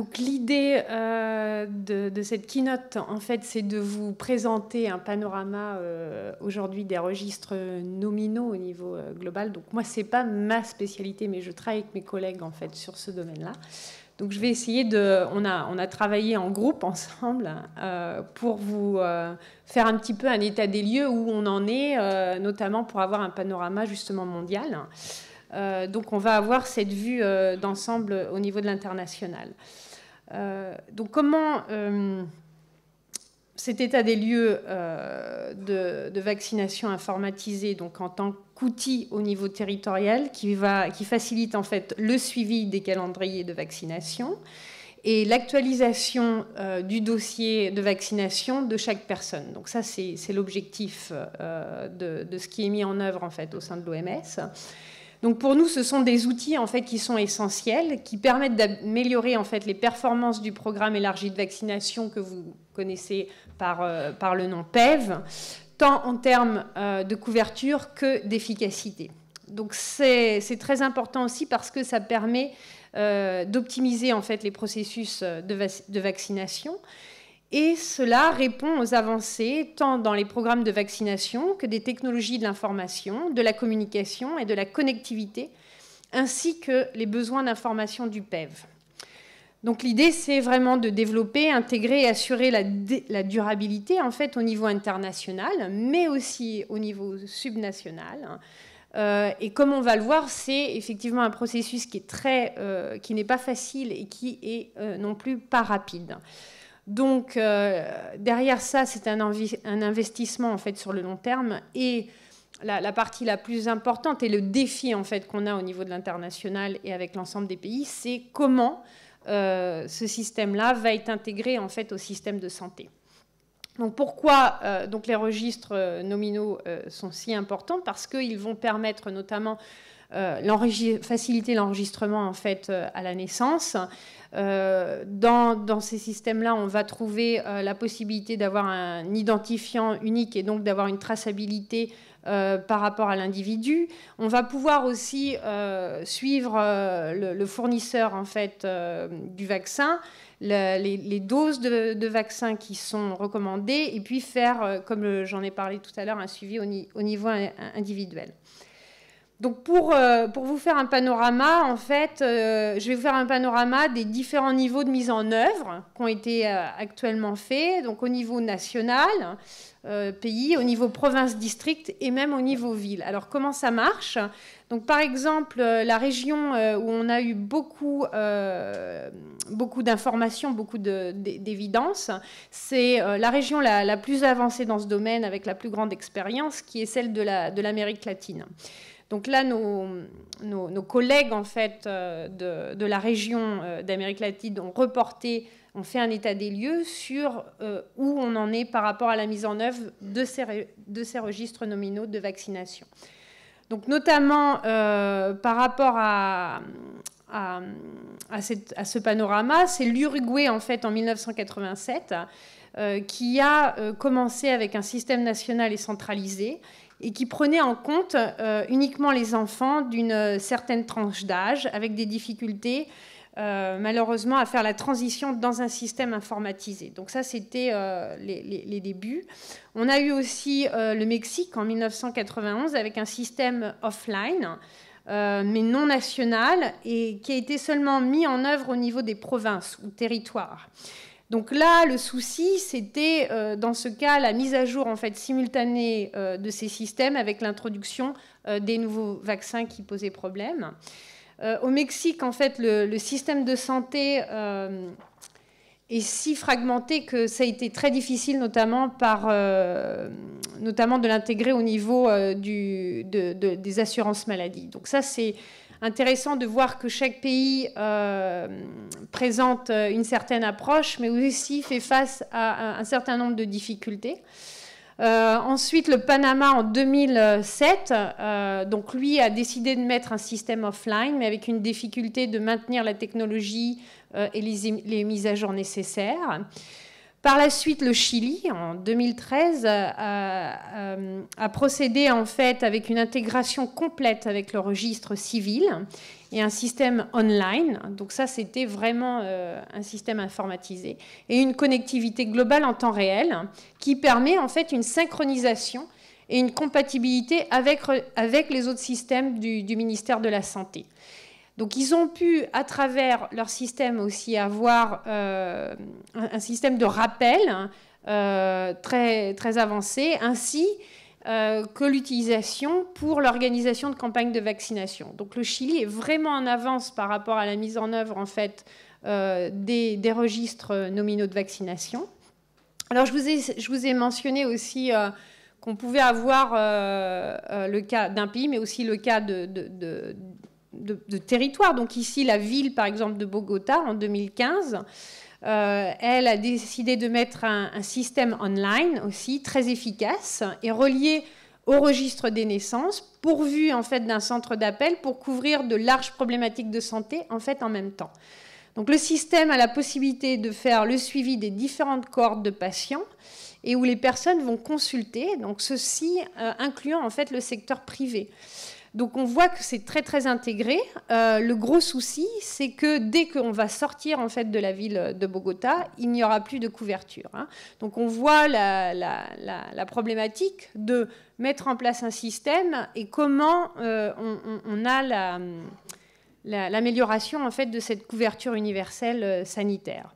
donc l'idée euh, de, cette keynote, en fait, c'est de vous présenter un panorama euh, aujourd'hui des registres nominaux au niveau euh, global. Donc moi, n'est pas ma spécialité, mais je travaille avec mes collègues en fait sur ce domaine-là. Donc je vais essayer de, on a, on a travaillé en groupe ensemble pour vous faire un petit peu un état des lieux où on en est, notamment pour avoir un panorama justement mondial. donc on va avoir cette vue d'ensemble au niveau de l'international. Euh, donc comment euh, cet état des lieux euh, de, vaccination informatisé, donc en tant qu'outil au niveau territorial, qui, facilite en fait le suivi des calendriers de vaccination et l'actualisation du dossier de vaccination de chaque personne. Donc ça, c'est l'objectif de, de, ce qui est mis en œuvre en fait au sein de l'OMS. Donc pour nous, ce sont des outils en fait qui sont essentiels, qui permettent d'améliorer en fait les performances du programme élargi de vaccination que vous connaissez par, euh, le nom PEV, tant en termes euh, de couverture que d'efficacité. Donc c'est très important aussi parce que ça permet euh, d'optimiser en fait les processus de vaccination et cela répond aux avancées tant dans les programmes de vaccination que des technologies de l'information, de la communication et de la connectivité, ainsi que les besoins d'information du PEV. Donc l'idée, c'est vraiment de développer, intégrer et assurer la, durabilité en fait au niveau international, mais aussi au niveau subnational. Euh, et comme on va le voir, c'est effectivement un processus qui est très, euh, qui n'est pas facile et qui est euh, non plus pas rapide. Donc euh, derrière ça, c'est un, investissement en fait sur le long terme et la, partie la plus importante et le défi en fait qu'on a au niveau de l'international et avec l'ensemble des pays, c'est comment euh, ce système-là va être intégré en fait au système de santé. Donc pourquoi euh, donc les registres nominaux sont si importants Parce qu'ils vont permettre notamment euh, faciliter l'enregistrement en fait euh, à la naissance. Euh, dans, ces systèmes-là, on va trouver la possibilité d'avoir un identifiant unique et donc d'avoir une traçabilité par rapport à l'individu. On va pouvoir aussi suivre le, fournisseur en fait du vaccin. les, doses de, vaccins qui sont recommandées et puis faire, comme j'en ai parlé tout à l'heure, un suivi au niveau individuel. Donc euh, pour, vous faire un panorama, en fait, euh, je vais vous faire un panorama des différents niveaux de mise en œuvre qui ont été euh, actuellement faits, donc au niveau national, pays, au niveau province, district et même au niveau ville. Alors comment ça marche Donc par exemple, la région où on a eu beaucoup, beaucoup d'informations, beaucoup d'évidences, c'est la région la, plus avancée dans ce domaine avec la plus grande expérience qui est celle de l'Amérique la, de latine. Donc là, nos, collègues en fait euh, de, la région euh, d'Amérique latine ont reporté, ont fait un état des lieux sur euh, où on en est par rapport à la mise en œuvre de ces, registres nominaux de vaccination. Donc notamment par rapport à, ce panorama, c'est l'Uruguay en fait en 1987 qui a commencé avec un système national et centralisé et qui prenait en compte euh, uniquement les enfants d'une euh, certaine tranche d'âge avec des difficultés euh, malheureusement à faire la transition dans un système informatisé. Donc ça, c'était les, les, débuts. On a eu aussi le Mexique en 1991 avec un système offline. mais non national et qui a été seulement mis en œuvre au niveau des provinces ou territoires. Donc là, le souci, c'était euh, dans ce cas la mise à jour en fait simultanée euh, de ces systèmes avec l'introduction euh, des nouveaux vaccins qui posaient problème. au Mexique, en fait, le, système de santé est si fragmenté que ça a été très difficile, notamment par, notamment de l'intégrer au niveau des assurances maladie. Donc ça, c'est intéressant de voir que chaque pays euh, présente euh, une certaine approche, mais aussi fait face à un certain nombre de difficultés. Euh, ensuite, le Panama en 2007, donc lui a décidé de mettre un système offline, mais avec une difficulté de maintenir la technologie et les mises à jour nécessaires. Par la suite, le Chili, en 2013, euh, euh, a, procédé en fait avec une intégration complète avec le registre civil et un système online. Donc ça, c'était vraiment euh, un système informatisé et une connectivité globale en temps réel qui permet en fait une synchronisation et une compatibilité avec, les autres systèmes du ministère de la Santé. Donc ils ont pu, à travers leur système aussi, avoir euh, un système de rappel hein, euh, très, très avancé, ainsi euh, que l'utilisation pour l'organisation de campagnes de vaccination. Donc le Chili est vraiment en avance par rapport à la mise en œuvre en fait des, registres nominaux de vaccination. Alors, je vous ai, je vous ai mentionné aussi qu'on pouvait avoir le cas d'un pays, mais aussi le cas de, de, territoire. Donc ici, la ville, par exemple, de Bogota, en 2015, euh, elle a décidé de mettre un, système online aussi très efficace et relié au registre des naissances, pourvu en fait d'un centre d'appel pour couvrir de larges problématiques de santé en fait en même temps. Donc le système a la possibilité de faire le suivi des différentes cohortes de patients et où les personnes vont consulter, donc ceci euh, incluant en fait le secteur privé. Donc on voit que c'est très très intégré. Euh, le gros souci, c'est que dès qu'on va sortir en fait de la ville de Bogota, il n'y aura plus de couverture. Hein. Donc on voit la, problématique de mettre en place un système et comment euh, on, on, a l'amélioration en fait de cette couverture universelle euh, sanitaire.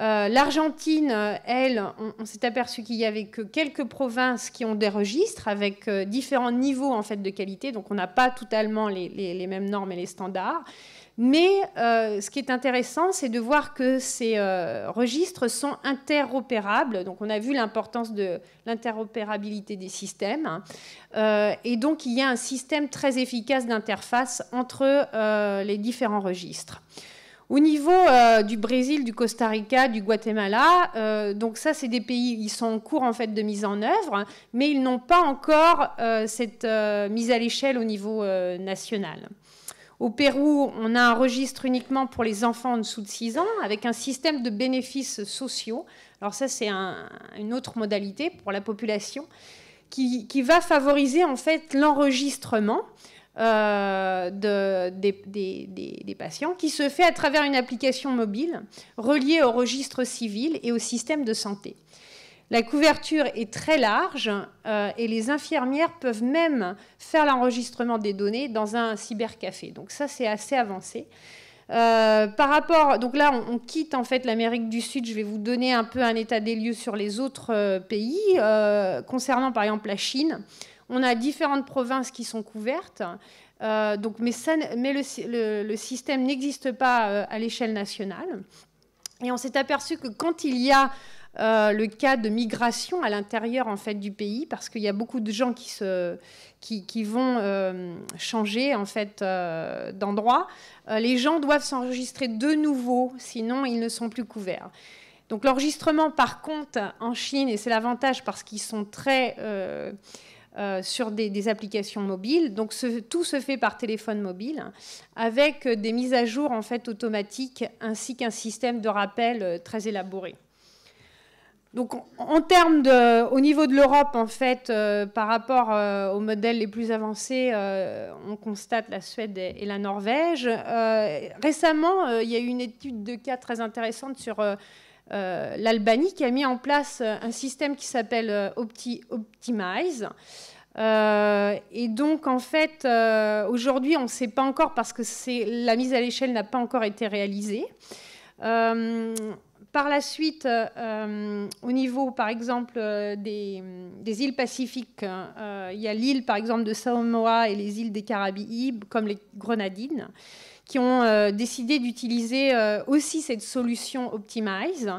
Euh, L'Argentine, elle, on, s'est aperçu qu'il y avait que quelques provinces qui ont des registres avec euh, différents niveaux en fait de qualité, donc on n'a pas totalement les, mêmes normes et les standards. Mais euh, ce qui est intéressant, c'est de voir que ces registres sont interopérables. Donc on a vu l'importance de l'interopérabilité des systèmes, hein. et donc il y a un système très efficace d'interface entre les différents registres. Au niveau euh, du Brésil, du Costa Rica, du Guatemala, euh, donc ça, c'est des pays, ils sont en cours en fait de mise en œuvre, mais ils n'ont pas encore euh, cette mise à l'échelle au niveau national. Au Pérou, on a un registre uniquement pour les enfants en dessous de 6 ans, avec un système de bénéfices sociaux. Alors ça, c'est une autre modalité pour la population qui, qui va favoriser en fait l'enregistrement. Euh, des, patients, qui se fait à travers une application mobile reliée au registre civil et au système de santé. La couverture est très large euh, et les infirmières peuvent même faire l'enregistrement des données dans un cybercafé. Donc ça, c'est assez avancé. Euh, par rapport, donc là, on, quitte en fait l'Amérique du Sud. Je vais vous donner un peu un état des lieux sur les autres pays. concernant par exemple la Chine, on a différentes provinces qui sont couvertes. Euh, donc, mais, le, système n'existe pas euh, à l'échelle nationale. Et on s'est aperçu que quand il y a euh, le cas de migration à l'intérieur en fait du pays parce qu'il y a beaucoup de gens qui vont changer en fait d'endroit. les gens doivent s'enregistrer de nouveau, sinon ils ne sont plus couverts. Donc l'enregistrement, par contre, en Chine, et c'est l'avantage parce qu'ils sont très euh, sur des, applications mobiles. Donc tout se fait par téléphone mobile avec des mises à jour en fait automatiques ainsi qu'un système de rappel euh, très élaboré. Donc en termes au niveau de l'Europe en fait, euh, par rapport aux modèles les plus avancés, on constate la Suède et la Norvège. récemment, il y a eu une étude de cas très intéressante sur euh, l'Albanie qui a mis en place euh, un système qui s'appelle euh, Opti Optimize. et donc, en fait, aujourd'hui, on ne sait pas encore parce que la mise à l'échelle n'a pas encore été réalisée. par la suite, au niveau, par exemple, des, îles pacifiques, il y a l'île, par exemple, de Samoa et les îles des Caraïbes, comme les Grenadines qui ont euh, décidé d'utiliser euh, aussi cette solution Optimize.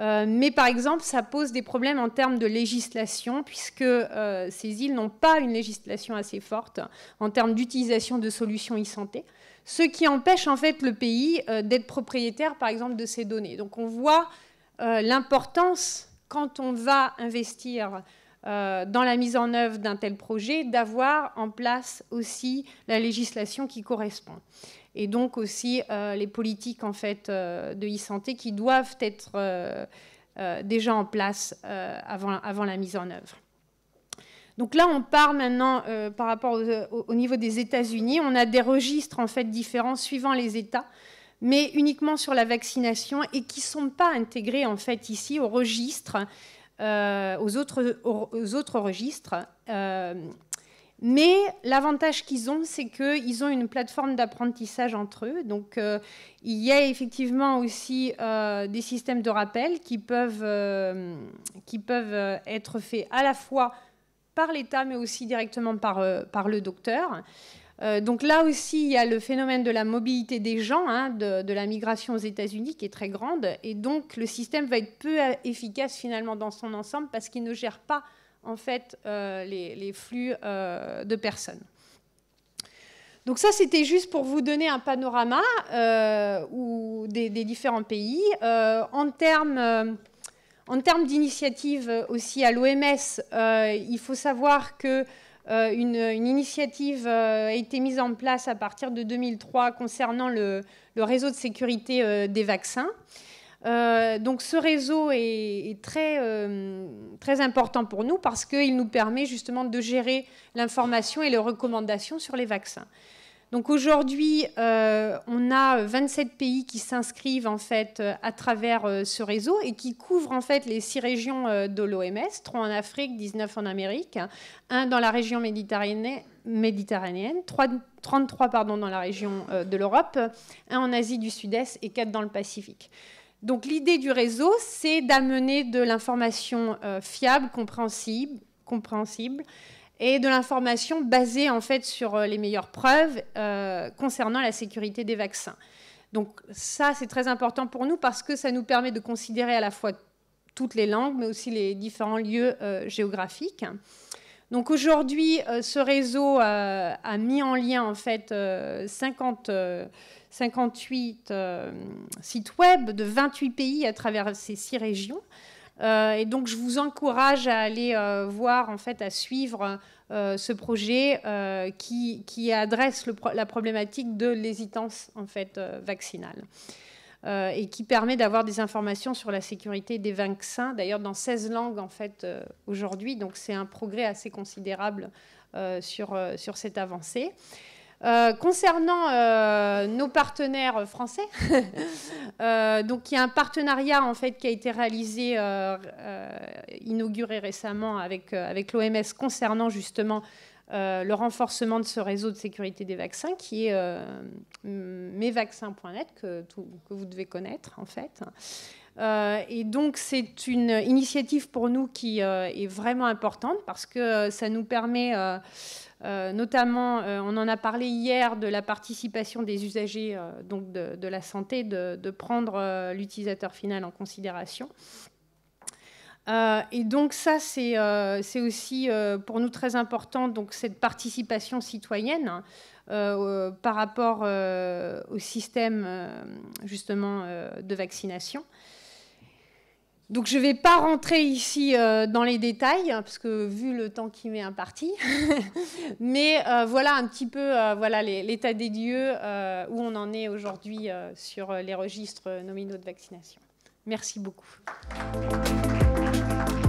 Euh, mais par exemple, ça pose des problèmes en termes de législation, puisque ces îles n'ont pas une législation assez forte en termes d'utilisation de solutions e-santé, ce qui empêche en fait le pays d'être propriétaire, par exemple, de ces données. Donc on voit l'importance, quand on va investir dans la mise en œuvre d'un tel projet d'avoir en place aussi la législation qui correspond et donc aussi euh, les politiques en fait euh, de e-santé qui doivent être euh, déjà en place avant, avant, la mise en œuvre. Donc là, on part maintenant par rapport au, niveau des États-Unis. On a des registres en fait différents suivant les États, mais uniquement sur la vaccination et qui ne sont pas intégrés en fait ici au registre, aux autres, aux, autres, registres mais l'avantage qu'ils ont, c'est qu'ils ont une plateforme d'apprentissage entre eux. Donc, euh, il y a effectivement aussi euh, des systèmes de rappel qui peuvent, euh, être faits à la fois par l'État, mais aussi directement par, le docteur. donc là aussi, il y a le phénomène de la mobilité des gens, hein, de, de, la migration aux États-Unis qui est très grande. Et donc, le système va être peu efficace finalement dans son ensemble parce qu'il ne gère pas en fait euh, les, flux euh, de personnes. Donc ça, c'était juste pour vous donner un panorama euh, ou des, différents pays. en termes en d'initiative aussi à l'OMS, il faut savoir que une, initiative a été mise en place à partir de 2003 concernant le réseau de sécurité des vaccins. Euh, donc ce réseau est, euh, très, important pour nous parce qu'il nous permet justement de gérer l'information et les recommandations sur les vaccins. Donc aujourd'hui, euh, on a 27 pays qui s'inscrivent en fait à travers ce réseau et qui couvrent en fait les six régions de l'OMS, 3 en Afrique, 19 en Amérique, 1 dans la région méditerranéenne, 33 pardon, dans la région de l'Europe, 1 en Asie du Sud-Est et 4 dans le Pacifique. Donc l'idée du réseau, c'est d'amener de l'information euh, fiable, compréhensible, compréhensible, et de l'information basée en fait sur euh, les meilleures preuves euh, concernant la sécurité des vaccins. Donc ça, c'est très important pour nous parce que ça nous permet de considérer à la fois toutes les langues, mais aussi les différents lieux géographiques. Donc aujourd'hui, euh, ce réseau euh, a mis en lien en 58 euh, sites web de 28 pays à travers ces six régions. et donc je vous encourage à aller voir en fait à suivre ce projet qui, adresse la problématique de l'hésitance en vaccinale. Euh, et qui permet d'avoir des informations sur la sécurité des vaccins, d'ailleurs dans 16 langues en fait euh, aujourd'hui. Donc c'est un progrès assez considérable euh, sur, cette avancée. concernant nos partenaires français, donc il y a un partenariat en fait qui a été réalisé, inauguré récemment avec, avec l'OMS concernant justement euh, le renforcement de ce réseau de sécurité des vaccins qui est euh, mesvaccins.net que, vous devez connaître en fait. Euh, et donc, c'est une initiative pour nous qui est vraiment importante parce que ça nous permet, notamment, on en a parlé hier de la participation des usagers donc de, la santé, de prendre l'utilisateur final en considération. Euh, et donc ça, c'est euh, aussi euh, pour nous très important, donc cette participation citoyenne hein, par rapport au système justement de vaccination. Donc je ne vais pas rentrer ici dans les détails, hein, parce que vu le temps qui m'est imparti, mais voilà un petit peu voilà l'état des lieux où on en est aujourd'hui sur les registres nominaux de vaccination. Merci beaucoup. Bye.